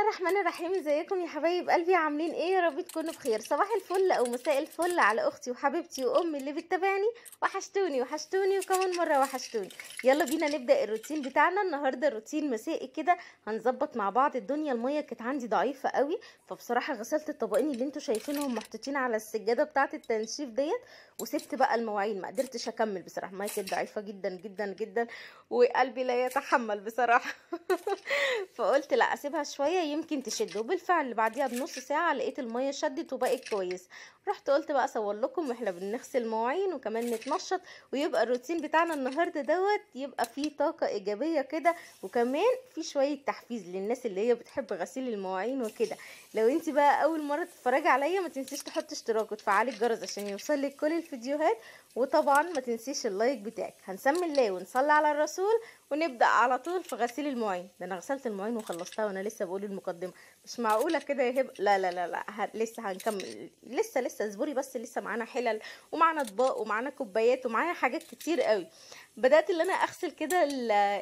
الله الرحمن الرحيم ازيكم يا حبايب قلبي عاملين ايه يا رب تكونوا بخير صباح الفل او مساء الفل على اختي وحبيبتي وامي اللي بتتابعني وحشتوني وحشتوني وكمان مره وحشتوني يلا بينا نبدا الروتين بتاعنا النهارده الروتين مسائي كده هنظبط مع بعض الدنيا الميه كانت عندي ضعيفه قوي فبصراحه غسلت الطبقين اللي انتوا شايفينهم محطوطين على السجاده بتاعه التنشيف ديت وسبت بقى المواعين ما قدرتش اكمل بصراحه الميه كانت ضعيفه جدا جدا جدا وقلبي لا يتحمل بصراحه فقلت لا اسيبها شويه يمكن تشده بالفعل بعديها بنص ساعة لقيت المية شدت وبقت كويس رحت قلت بقى اصور لكم واحنا بنغسل مواعين وكمان نتنشط ويبقى الروتين بتاعنا النهارده دوت يبقى فيه طاقه ايجابيه كده وكمان في شويه تحفيز للناس اللي هي بتحب غسيل المواعين وكده لو انت بقى اول مره تتفرجي عليا ما تنسيش تحطي اشتراك وتفعلي الجرس عشان يوصلك كل الفيديوهات وطبعا ما تنسيش اللايك بتاعك هنسمي الله ونصلي على الرسول ونبدا على طول في غسيل المواعين ده انا غسلت المواعين وخلصتها وانا لسه بقول المقدمه مش معقوله كده يا هبه لا لا لا لا ه... لسه هنكمل لسه لسه اصبري بس لسه معانا حلل ومعانا اطباق ومعانا كوبايات ومعانا حاجات كتير قوي بدات اللي انا اغسل كده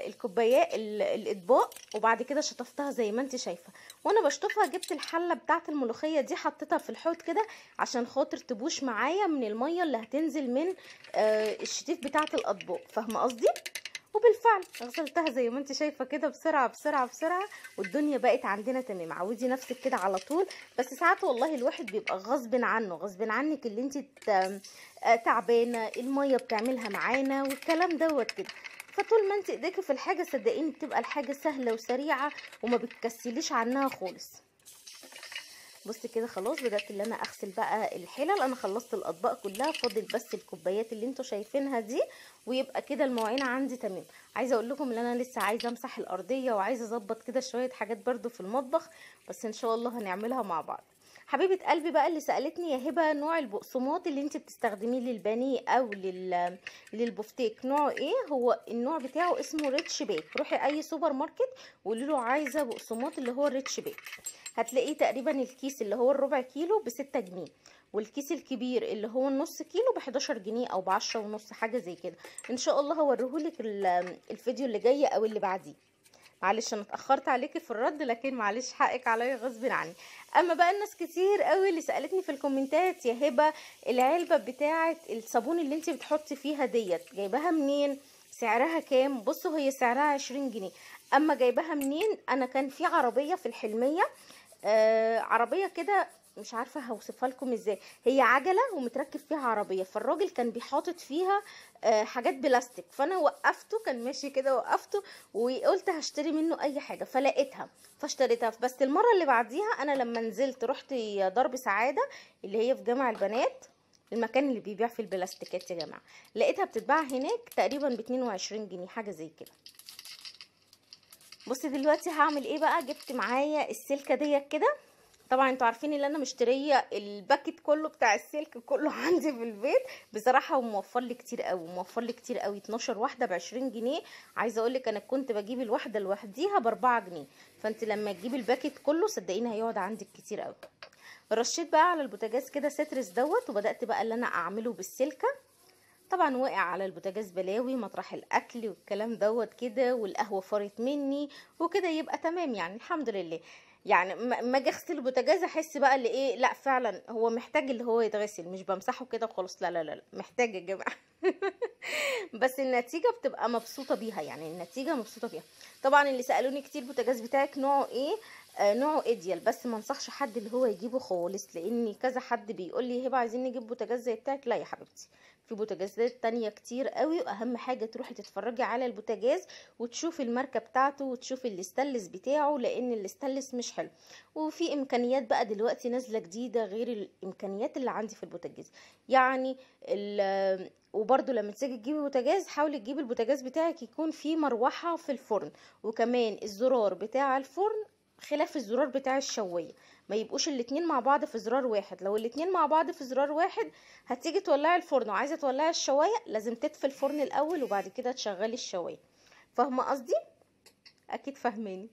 الكوبايات الاطباق وبعد كده شطفتها زي ما انت شايفه وانا بشطفها جبت الحله بتاعه الملوخيه دي حطيتها في الحوض كده عشان خاطر تبوش معايا من الميه اللي هتنزل من آه، الشتيف بتاعه الاطباق فاهمه قصدي وبالفعل غسلتها زي ما انت شايفه كده بسرعه بسرعه بسرعه والدنيا بقت عندنا تمام عودي نفسك كده على طول بس ساعات والله الواحد بيبقى غصب عنه غصب عنك اللي انت آه، تعبانه الميه بتعملها معانا والكلام دوت كده فطول ما انت ايديكي في الحاجه صدقيني بتبقى الحاجه سهله وسريعه وما بتكسليش عنها خالص بص كده خلاص بدات ان انا اغسل بقى الحلل انا خلصت الاطباق كلها فاضل بس الكوبايات اللي انتوا شايفينها دي ويبقى كده المواعين عندي تمام عايزه اقول لكم ان انا لسه عايزه امسح الارضيه وعايزه اظبط كده شويه حاجات برده في المطبخ بس ان شاء الله هنعملها مع بعض حبيبه قلبي بقى اللي سالتني يا هبه نوع البقسماط اللي انت بتستخدميه للبانيه او لل للبفتيك نوعه ايه هو النوع بتاعه اسمه ريتش باك روحي اي سوبر ماركت وقولي له عايزه بقسماط اللي هو الريتش باك هتلاقيه تقريبا الكيس اللي هو الربع كيلو بستة جنيه والكيس الكبير اللي هو النص كيلو بحداشر جنيه او بعشرة ونص حاجه زي كده ان شاء الله هوريهولك الفيديو اللي جاي او اللي بعديه معلش انا اتاخرت عليكي في الرد لكن معلش حقك عليا غصب عني اما بقى الناس كتير قوي اللي سالتني في الكومنتات يا هبه العلبه بتاعه الصابون اللي انت بتحطي فيها ديت جايباها منين سعرها كام بصوا هي سعرها 20 جنيه اما جايباها منين انا كان في عربيه في الحلميه آه عربيه كده مش عارفه هوصفها لكم ازاي هي عجله ومتركب فيها عربيه فالراجل كان بيحاطط فيها آه، حاجات بلاستيك فانا وقفته كان ماشي كده وقفته وقلت هشتري منه اي حاجه فلقيتها فاشتريتها بس المره اللي بعديها انا لما نزلت رحت درب سعاده اللي هي في جامع البنات المكان اللي بيبيع فيه البلاستيكات يا جماعه لقيتها بتتباع هناك تقريبا ب 22 جنيه حاجه زي كده بصي دلوقتي هعمل ايه بقى جبت معايا السلكه ديت كده طبعا انتوا عارفين ان انا مشتريه الباكت كله بتاع السلك كله عندي في البيت بصراحه وموفر لي كتير قوي موفر لي كتير قوي 12 واحده ب 20 جنيه عايزه اقول لك انا كنت بجيب الواحده لوحديها ب 4 جنيه فانت لما تجيبي الباكت كله صدقيني هيقعد عندك كتير قوي رشيت بقى على البوتاجاز كده سترس دوت وبدات بقى اللي انا اعمله بالسلكه طبعا وقع على البوتاجاز بلاوي مطرح الاكل والكلام دوت كده والقهوه فارت مني وكده يبقى تمام يعني الحمد لله يعني ما اجي اغسل البوتاجاز احس بقى اللي ايه لا فعلا هو محتاج اللي هو يتغسل مش بمسحه كده وخلاص لا لا لا, محتاج يا جماعه بس النتيجه بتبقى مبسوطه بيها يعني النتيجه مبسوطه بيها طبعا اللي سالوني كتير بوتاجاز بتاعك نوعه ايه آه نوعه اديال بس ما انصحش حد اللي هو يجيبه خالص لان كذا حد بيقول لي هبه عايزين نجيب بوتاجاز زي بتاعك لا يا حبيبتي في بوتاجازات تانية كتير قوي واهم حاجه تروحي تتفرجي على البوتاجاز وتشوفي الماركه بتاعته وتشوفي الاستلس بتاعه لان الاستلس مش حلو وفي امكانيات بقى دلوقتي نازله جديده غير الامكانيات اللي عندي في البوتاجاز يعني ال آه، وبرده لما تيجي تجيبي بوتاجاز حاولي تجيبي البوتاجاز بتاعك يكون فيه مروحه في الفرن وكمان الزرار بتاع الفرن خلاف الزرار بتاع الشوايه ما يبقوش الاتنين مع بعض في زرار واحد لو الاتنين مع بعض في زرار واحد هتيجي تولعي الفرن وعايزه تولعي الشوايه لازم تدفي الفرن الاول وبعد كده تشغلي الشوايه فاهمه قصدي اكيد فاهماني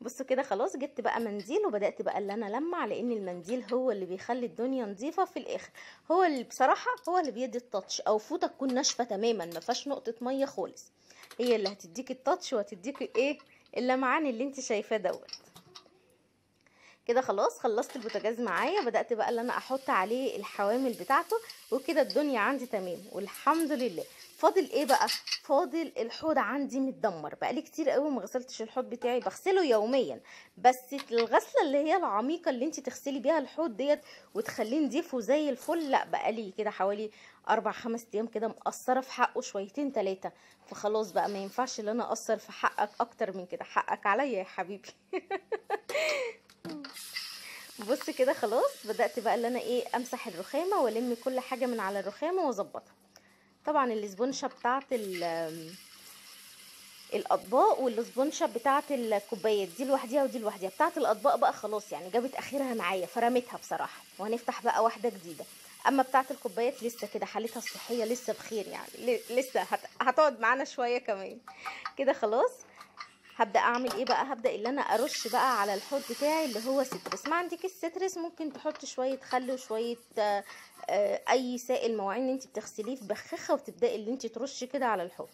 بصوا كده خلاص جبت بقى منديل وبدات بقى اللي انا لمع لان المنديل هو اللي بيخلي الدنيا نظيفه في الاخر هو اللي بصراحه هو اللي بيدي التاتش او فوطه تكون ناشفه تماما ما فيهاش نقطه ميه خالص هي اللي هتديكي التاتش وهتديكي ايه اللمعان اللي انت شايفاه دوت كده خلاص خلصت البوتاجاز معايا بدات بقى اللي انا احط عليه الحوامل بتاعته وكده الدنيا عندي تمام والحمد لله فاضل ايه بقى فاضل الحوض عندي متدمر بقالي كتير قوي ما غسلتش الحوض بتاعي بغسله يوميا بس الغسله اللي هي العميقه اللي انت تغسلي بيها الحوض ديت وتخليه نضيفه زي الفل لا بقالي كده حوالي اربع خمس ايام كده مقصره في حقه شويتين تلاتة فخلاص بقى ما ينفعش ان انا اقصر في حقك اكتر من كده حقك عليا يا حبيبي بص كده خلاص بدأت بقى ان انا ايه امسح الرخامة والم كل حاجة من على الرخامة واظبطها طبعا الاسبونشة بتاعت الاطباق والاسبونشة بتاعت الكوبايات دي لوحديها ودي لوحديها بتاعت الاطباق بقى خلاص يعني جابت اخرها معايا فرمتها بصراحة وهنفتح بقى واحدة جديدة اما بتاعت الكوبايات لسه كده حالتها الصحيه لسه بخير يعني لسه هتقعد معانا شويه كمان كده خلاص هبدا اعمل ايه بقى هبدا ان انا ارش بقى على الحوض بتاعي اللي هو سترس ما عندك السترس ممكن تحط شويه خل وشويه آه، آه، اي سائل مواعين انت بتغسليه في بخاخه وتبداي ان انت ترشي كده على الحوض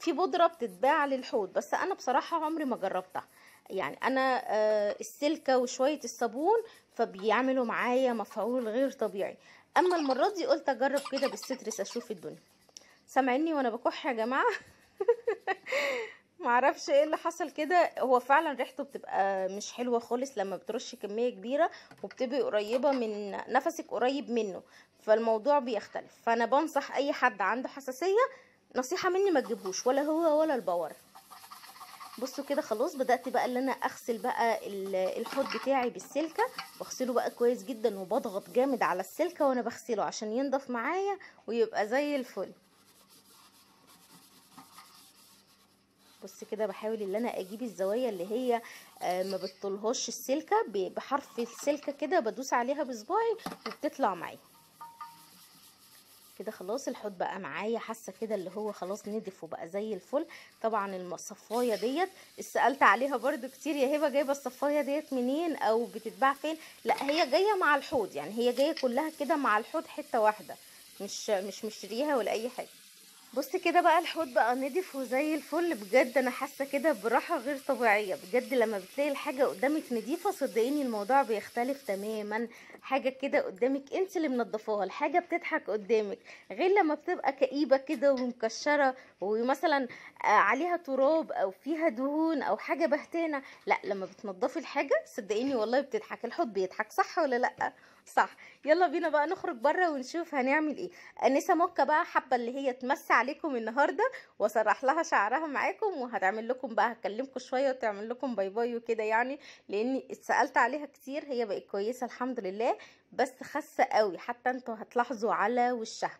في بودره بتتباع للحوض بس انا بصراحه عمري ما جربتها يعني انا آه، السلكه وشويه الصابون فبيعملوا معايا مفعول غير طبيعي اما المره دي قلت اجرب كده بالسترس اشوف الدنيا سامعيني وانا بكح يا جماعه معرفش ايه اللي حصل كده هو فعلا ريحته بتبقى مش حلوه خالص لما بترش كميه كبيره وبتبقي قريبه من نفسك قريب منه فالموضوع بيختلف فانا بنصح اي حد عنده حساسيه نصيحه مني ما تجيبهوش ولا هو ولا الباور بصوا كده خلاص بدات بقى ان انا اغسل بقى الحوض بتاعي بالسلكه بغسله بقى كويس جدا وبضغط جامد على السلكه وانا بغسله عشان ينضف معايا ويبقى زي الفل بص كده بحاول ان انا اجيب الزوايا اللي هي آه، ما بتطولهاش السلكه بحرف السلكه كده بدوس عليها بصباعي وبتطلع معايا كده خلاص الحوض بقى معايا حاسه كده اللي هو خلاص ندف وبقى زي الفل طبعا الصفايه ديت اتسالت عليها برده كتير يا هبه جايبه الصفايه ديت منين او بتتباع فين لا هي جايه مع الحوض يعني هي جايه كلها كده مع الحوض حته واحده مش مش مشتريها ولا اي حاجه بص كده بقى الحوض بقى نضف وزي الفل بجد انا حاسه كده براحه غير طبيعيه بجد لما بتلاقي الحاجه قدامك نضيفه صدقيني الموضوع بيختلف تماما حاجه كده قدامك انت اللي منضفاها الحاجه بتضحك قدامك غير لما بتبقى كئيبه كده ومكشره ومثلا آه، عليها تراب او فيها دهون او حاجه بهتانه لا لما بتنضفي الحاجه صدقيني والله بتضحك الحوض بيضحك صح ولا لا صح يلا بينا بقى نخرج بره ونشوف هنعمل ايه انسه موكا بقى حابه اللي هي تمسي عليكم النهارده واسرح لها شعرها معاكم وهتعمل لكم بقى هكلمكم شويه وتعمل لكم باي باي وكده يعني لاني اتسالت عليها كتير هي بقت كويسه الحمد لله بس خاسه قوي حتى انتوا هتلاحظوا على وشها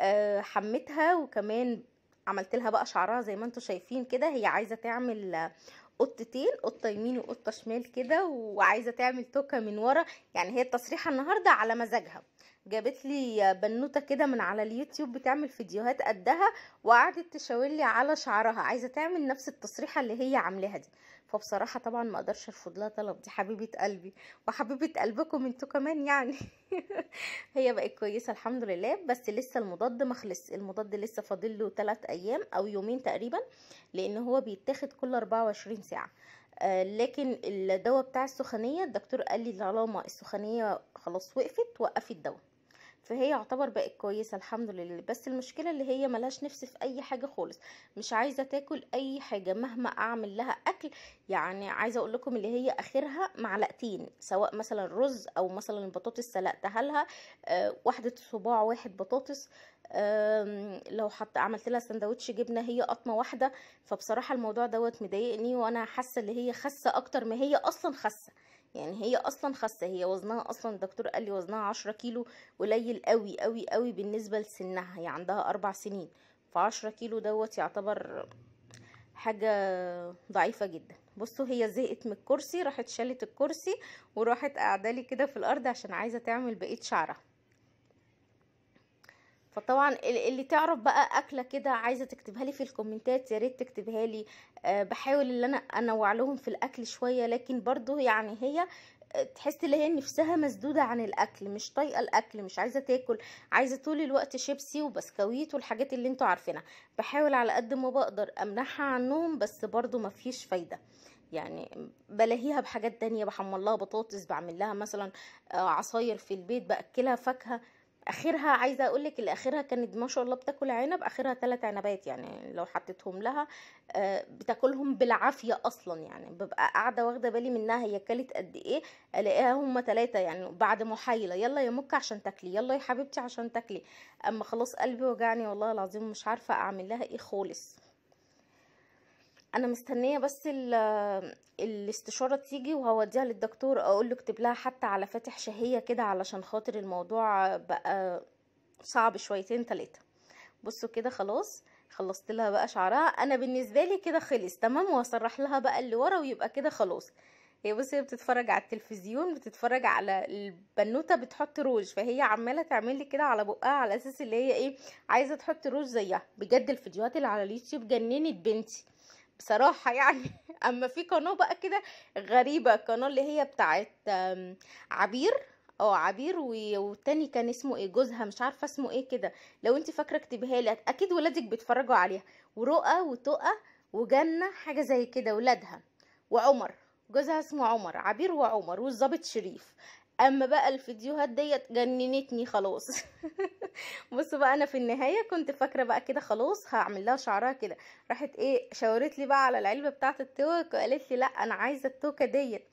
آه، حمتها وكمان عملت لها بقى شعرها زي ما انتوا شايفين كده هي عايزه تعمل قطتين قطه يمين وقطه شمال كده وعايزه تعمل توكه من ورا يعني هي التصريحه النهارده على مزاجها جابت لي بنوته كده من على اليوتيوب بتعمل فيديوهات قدها وقعدت تشاور لي على شعرها عايزه تعمل نفس التصريحه اللي هي عاملاها دي فبصراحه طبعا ما اقدرش ارفض لها طلب دي حبيبه قلبي وحبيبه قلبكم انتوا كمان يعني هي بقت كويسه الحمد لله بس لسه المضاد ما خلص المضاد لسه فاضل له 3 ايام او يومين تقريبا لان هو بيتاخد كل 24 ساعه آه لكن الدواء بتاع السخانيه الدكتور قال لي طالما السخانيه خلاص وقفت وقفي الدواء فهي يعتبر بقت كويسه الحمد لله بس المشكله اللي هي ملهاش نفس في اي حاجه خالص مش عايزه تاكل اي حاجه مهما اعمل لها اكل يعني عايزه اقول لكم اللي هي اخرها معلقتين سواء مثلا رز او مثلا البطاطس سلقتها لها آه، واحده صباع واحد بطاطس لو حط عملت لها سندوتش جبنه هي قطمه واحده فبصراحه الموضوع دوت مضايقني وانا حاسه اللي هي خسه اكتر ما هي اصلا خسه يعني هي اصلا خاسه هي وزنها اصلا الدكتور قال لي وزنها عشرة كيلو قليل قوي قوي قوي بالنسبه لسنها هي عندها اربع سنين فعشرة كيلو دوت يعتبر حاجه ضعيفه جدا بصوا هي زهقت من الكرسي راحت شالت الكرسي وراحت قاعده لي كده في الارض عشان عايزه تعمل بقيه شعرها فطبعا اللي تعرف بقى اكله كده عايزه تكتبها لي في الكومنتات يا ريت تكتبها لي أه بحاول ان انا انوع لهم في الاكل شويه لكن برضو يعني هي آه، تحس ان هي نفسها مسدوده عن الاكل مش طايقه الاكل مش عايزه تاكل عايزه طول الوقت شيبسي وبسكويت والحاجات اللي انتوا عارفينها بحاول على قد ما بقدر امنحها عنهم بس برضو مفيش فايده يعني بلاهيها بحاجات تانية بحمل لها بطاطس بعمل لها مثلا آه، عصاير في البيت باكلها فاكهه اخرها عايزه اقول لك اخرها كانت ما شاء الله بتاكل عنب اخرها ثلاث عنبات يعني لو حطيتهم لها آه، بتاكلهم بالعافيه اصلا يعني ببقى قاعده واخده بالي منها هي اكلت قد ايه الاقيها هم ثلاثه يعني بعد محايله يلا يا مك عشان تاكلي يلا يا حبيبتي عشان تاكلي اما خلاص قلبي وجعني والله العظيم مش عارفه اعمل لها ايه خالص انا مستنيه بس الاستشاره تيجي وهوديها للدكتور اقول له اكتب لها حتى على فاتح شهيه كده علشان خاطر الموضوع بقى صعب شويتين تلاتة بصوا كده خلاص خلصت لها بقى شعرها انا بالنسبه لي كده خلص تمام وهسرح لها بقى اللي ورا ويبقى كده خلاص هي هي بتتفرج على التلفزيون بتتفرج على البنوته بتحط روج فهي عماله تعمل لي كده على بقها على اساس اللي هي ايه عايزه تحط روج زيها بجد الفيديوهات اللي على اليوتيوب جننت بنتي بصراحه يعني اما في قناه بقى كده غريبه القناه اللي هي بتاعت عبير اه عبير والتاني كان اسمه ايه جوزها مش عارفه اسمه ايه كده لو انت فاكره اكتبيها لي اكيد ولادك بيتفرجوا عليها ورؤى وتقى وجنه حاجه زي كده ولادها وعمر جوزها اسمه عمر عبير وعمر والظابط شريف اما بقى الفيديوهات ديت جننتني خلاص بصوا بقى انا في النهايه كنت فاكره بقى كده خلاص هعمل لها شعرها كده راحت ايه شاورت لي بقى على العلبه بتاعه التوك وقالت لي لا انا عايزه التوكه ديت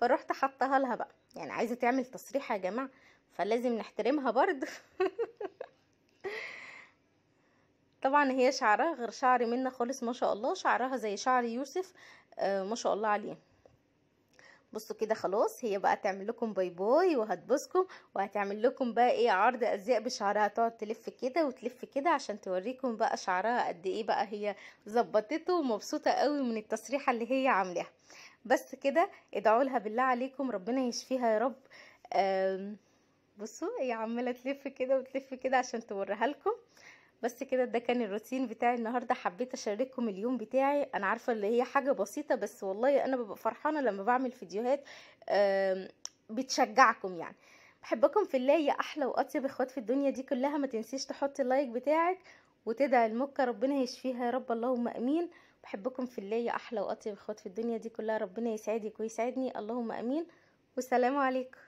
فروحت حطها لها بقى يعني عايزه تعمل تصريحه يا جماعه فلازم نحترمها برضو طبعا هي شعرها غير شعري منى خالص ما شاء الله شعرها زي شعر يوسف آه ما شاء الله عليه بصوا كده خلاص هي بقى تعمل لكم باي باي وهتبوسكم وهتعمل لكم بقى ايه عرض ازياء بشعرها تقعد تلف كده وتلف كده عشان توريكم بقى شعرها قد ايه بقى هي ظبطته ومبسوطه قوي من التصريحه اللي هي عاملاها بس كده ادعوا لها بالله عليكم ربنا يشفيها يا رب بصوا هي عماله تلف كده وتلف كده عشان توريها لكم بس كده ده كان الروتين بتاعي النهارده حبيت اشارككم اليوم بتاعي انا عارفه اللي هي حاجه بسيطه بس والله انا ببقى فرحانه لما بعمل فيديوهات بتشجعكم يعني بحبكم في الله يا احلى واطيب اخوات في الدنيا دي كلها ما تنسيش تحط اللايك بتاعك وتدعي المكه ربنا يشفيها يا رب اللهم امين بحبكم في الله يا احلى واطيب اخوات في الدنيا دي كلها ربنا يسعدك ويسعدني اللهم امين والسلام عليكم